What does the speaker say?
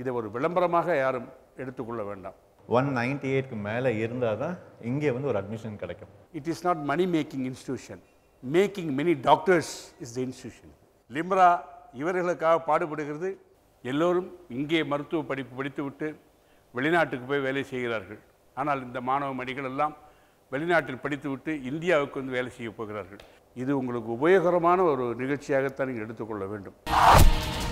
இதை ஒரு விளம்பரமாக யாரும் எடுத்துக்கொள்ள வேண்டாம் ஒன் நைன்டி எயிட்க்கு மேலே இருந்தால் தான் இங்கே வந்து ஒரு அட்மிஷன் கிடைக்கும் it is not money making institution making many doctors is the institution Limra இவர்களுக்காக பாடுபடுகிறது எல்லோரும் இங்கே மருத்துவ படிப்பு படித்துவிட்டு வெளிநாட்டுக்கு போய் வேலை செய்கிறார்கள் ஆனால் இந்த மாணவ மணிகள் எல்லாம் வெளிநாட்டில் படித்துவிட்டு இந்தியாவுக்கு வந்து வேலை செய்ய போகிறார்கள் இது உங்களுக்கு உபயோகரமான ஒரு நிகழ்ச்சியாகத்தான் நீங்கள் எடுத்துக்கொள்ள வேண்டும்